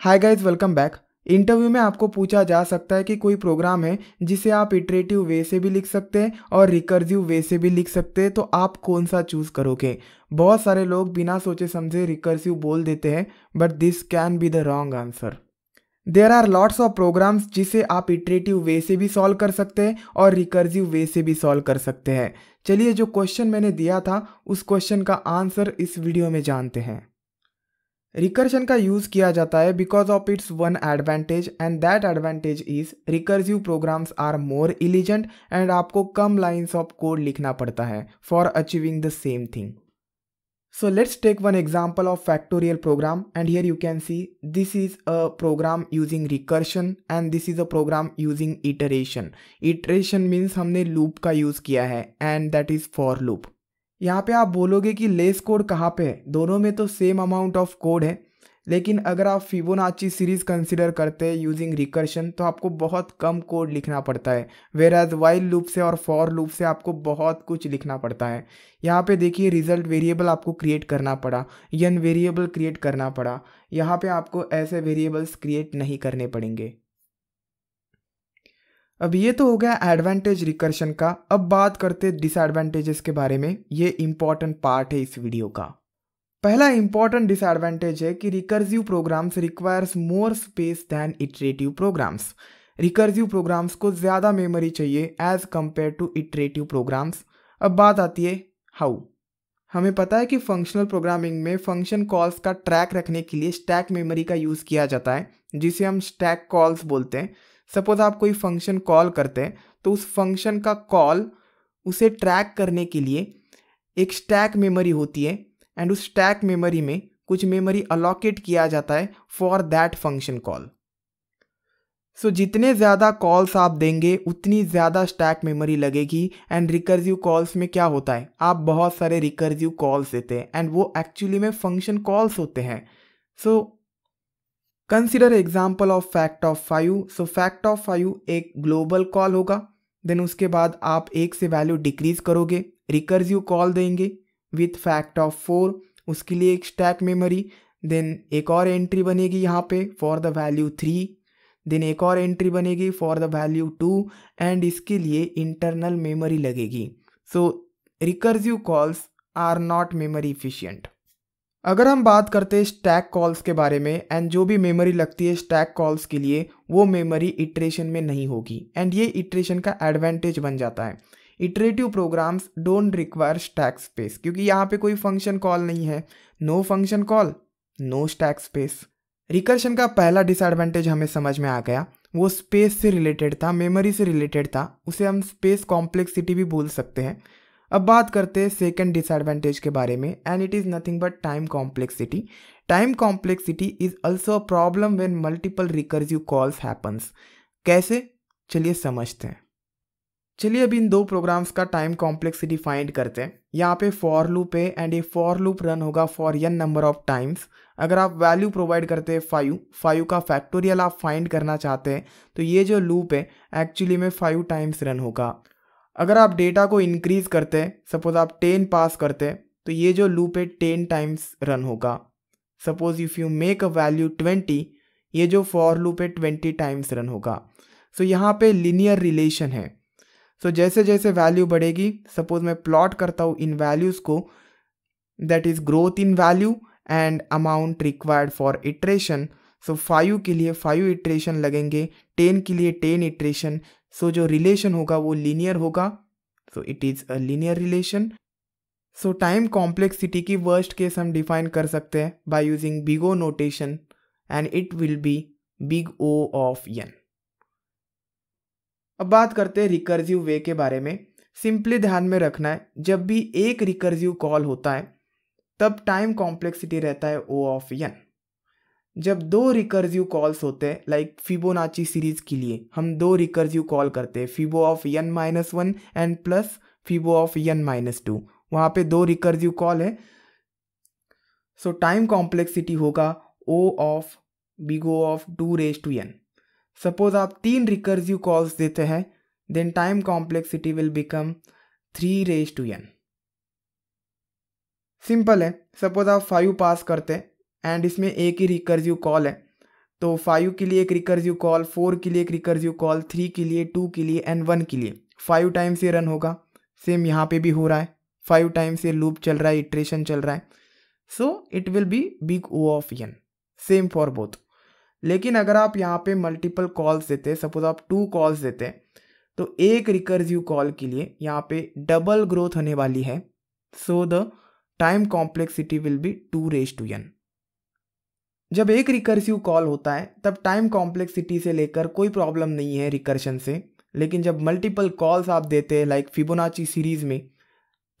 हाय guys welcome back interview में आपको पूछा जा सकता है कि कोई प्रोग्राम है जिसे आप इटरेटिव वे से भी लिख सकते हैं और रिकर्जिव वे से भी लिख सकते हैं तो आप कौन सा चूज़ करोगे बहुत सारे लोग बिना सोचे समझे रिकर्सिव बोल देते हैं but this can be the wrong answer there are lots of programs जिसे आप इटरेटिव वे से भी सॉल्व कर सकते हैं और रिकर्जिव वे से भी सॉल्व कर सकते हैं चलिए जो क्वेश्चन मैंने दिया था उस क्वेश्चन का आंसर इस वीडियो में जानते हैं रिकर्शन का यूज किया जाता है because of its one advantage and that advantage is recursive programs are more elegant and आपको कम लाइन्स ऑफ कोड लिखना पड़ता है for achieving the same thing so let's take one example of factorial program and here you can see this is a program using recursion and this is a program using iteration iteration means हमने loop का use किया है and that is for loop यहाँ पे आप बोलोगे कि less code कहाँ पे है दोनों में तो सेम अमाउंट ऑफ कोड है लेकिन अगर आप फिबोनाची सीरीज़ कंसिडर करते हैं यूजिंग रिकर्शन तो आपको बहुत कम कोड लिखना पड़ता है वेर एज वाइल लूप से और फॉर लूप से आपको बहुत कुछ लिखना पड़ता है यहाँ पे देखिए रिजल्ट वेरिएबल आपको क्रिएट करना पड़ा यन वेरिएबल क्रिएट करना पड़ा यहाँ पे आपको ऐसे वेरिएबल्स क्रिएट नहीं करने पड़ेंगे अब ये तो हो गया एडवांटेज रिकर्शन का अब बात करते डिसएडवांटेजेस के बारे में ये इंपॉर्टेंट पार्ट है इस वीडियो का पहला इंपॉर्टेंट डिसएडवांटेज है कि recursive programs requires more space than iterative programs recursive programs को ज़्यादा मेमोरी चाहिए as compare to iterative programs अब बात आती है हाउ हमें पता है कि फंक्शनल प्रोग्रामिंग में फंक्शन कॉल्स का ट्रैक रखने के लिए स्टैक मेमोरी का यूज़ किया जाता है जिसे हम स्टैक कॉल्स बोलते हैं सपोज आप कोई फंक्शन कॉल करते हैं तो उस फंक्शन का कॉल उसे ट्रैक करने के लिए एक स्टैक मेमोरी होती है एंड उस स्टैक मेमोरी में कुछ मेमोरी अलोकेट किया जाता है for that function call so जितने ज़्यादा कॉल्स आप देंगे उतनी ज़्यादा स्टैक मेमोरी लगेगी एंड रिकर्जिव कॉल्स में क्या होता है आप बहुत सारे रिकर्जिव कॉल्स देते हैं एंड वो एक्चुअली में फंक्शन कॉल्स होते हैं so so, consider example of fact of five so fact of five एक ग्लोबल कॉल होगा देन उसके बाद आप एक से वैल्यू डिक्रीज करोगे रिकर्सिव कॉल देंगे विथ फैक्ट ऑफ फोर उसके लिए एक स्टैक मेमोरी देन एक और एंट्री बनेगी यहाँ पे for the value three then एक और एंट्री बनेगी for the value two and इसके लिए इंटरनल मेमोरी लगेगी so recursive calls are not memory efficient अगर हम बात करते हैं स्टैक कॉल्स के बारे में एंड जो भी मेमोरी लगती है स्टैक कॉल्स के लिए वो मेमोरी इटरेशन में नहीं होगी एंड ये इटरेशन का एडवांटेज बन जाता है iterative programs don't require stack space क्योंकि यहाँ पे कोई फंक्शन कॉल नहीं है no function call no stack space recursion का पहला डिसएडवांटेज हमें समझ में आ गया वो स्पेस से रिलेटेड था मेमोरी से रिलेटेड था उसे हम स्पेस कॉम्प्लेक्सिटी भी बोल सकते हैं अब बात करते हैं सेकेंड डिसएडवांटेज के बारे में and it is nothing but time complexity time complexity is also a problem when multiple recursive calls happens कैसे चलिए समझते हैं चलिए अभी इन दो प्रोग्राम्स का टाइम कॉम्प्लेक्सिटी फाइंड करते हैं यहाँ पे फॉर लूप है एंड ये फॉर लूप रन होगा for n number of times अगर आप वैल्यू प्रोवाइड करते हैं फाइव फाइव का फैक्टोरियल आप फाइंड करना चाहते हैं तो ये जो लूप है एक्चुअली में फाइव टाइम्स रन होगा अगर आप डेटा को इंक्रीज़ करते सपोज़ आप टेन पास करते तो ये जो लूप है टेन टाइम्स रन होगा suppose if you make a value twenty ये जो फॉर लूप है ट्वेंटी टाइम्स रन होगा सो so, यहाँ पे लिनियर रिलेशन है सो so, जैसे जैसे वैल्यू बढ़ेगी सपोज मैं प्लॉट करता हूँ इन वैल्यूज़ को that is growth in value and amount required for iteration so five के लिए फाइव इटरेशन लगेंगे टेन के लिए टेन इटरेशन सो जो रिलेशन होगा वो लीनियर होगा so it is a linear relation so time complexity की वर्स्ट केस हम डिफाइन कर सकते हैं by using big O notation and it will be big O of n अब बात करते हैं रिकर्जिव वे के बारे में सिंपली ध्यान में रखना है जब भी एक रिकर्जिव कॉल होता है तब टाइम कॉम्प्लेक्सिटी रहता है ओ ऑफ एन जब दो रिकर्जिव कॉल्स होते हैं लाइक फिबोनाची सीरीज के लिए हम दो रिकर्जिव कॉल करते हैं fibo of n minus one and plus fibo of n minus two वहाँ पे दो रिकर्जिव कॉल है सो टाइम कॉम्प्लेक्सिटी होगा O of big O of two raise to n suppose आप तीन रिकर्जिव कॉल्स देते हैं then time complexity will become three raise to n simple है सपोज आप फाइव पास करते हैं एंड इसमें एक ही रिकर्जिव कॉल है तो फाइव के लिए एक रिकर्जिव कॉल फोर के लिए एक रिकर्जिव कॉल थ्री के लिए टू के लिए एंड वन के लिए फाइव टाइम से रन होगा सेम यहाँ पे भी हो रहा है फाइव टाइम से लूप चल रहा है इट्रेशन चल रहा है so it will be big O of n same for both लेकिन अगर आप यहाँ पे मल्टीपल कॉल्स देते सपोज आप टू कॉल्स देते तो एक रिकर्जिव कॉल के लिए यहाँ पे डबल ग्रोथ होने वाली है so the time complexity will be two raise to n जब एक रिकर्सिव कॉल होता है तब टाइम कॉम्प्लेक्सिटी से लेकर कोई प्रॉब्लम नहीं है रिकर्शन से लेकिन जब मल्टीपल कॉल्स आप देते हैं लाइक फिबोनाची सीरीज में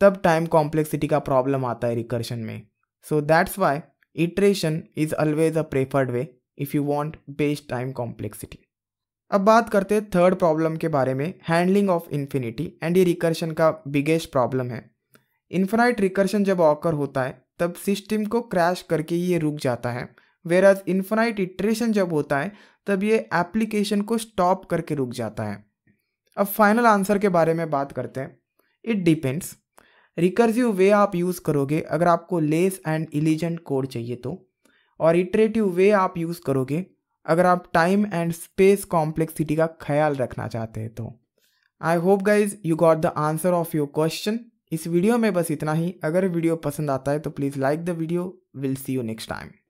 तब टाइम कॉम्प्लेक्सिटी का प्रॉब्लम आता है रिकर्शन में so that's why iteration is always a preferred way if you want based time complexity अब बात करते हैं थर्ड प्रॉब्लम के बारे में हैंडलिंग ऑफ इन्फिनिटी एंड ये रिकर्शन का बिगेस्ट प्रॉब्लम है इन्फिनाइट रिकर्शन जब ऑकर होता है तब सिस्टम को क्रैश करके ये रुक जाता है वेर एज इन्फिनाइट इट्रेशन जब होता है तब ये एप्लीकेशन को स्टॉप करके रुक जाता है अब फाइनल आंसर के बारे में बात करते हैं इट डिपेंड्स रिकर्सिव वे आप यूज़ करोगे अगर आपको लेस एंड इलीजेंट कोड चाहिए तो और इटरेटिव वे आप यूज़ करोगे अगर आप टाइम एंड स्पेस कॉम्प्लेक्सिटी का ख्याल रखना चाहते हैं तो I hope guys you got the answer of your question इस वीडियो में बस इतना ही अगर वीडियो पसंद आता है तो please like the video will see you next time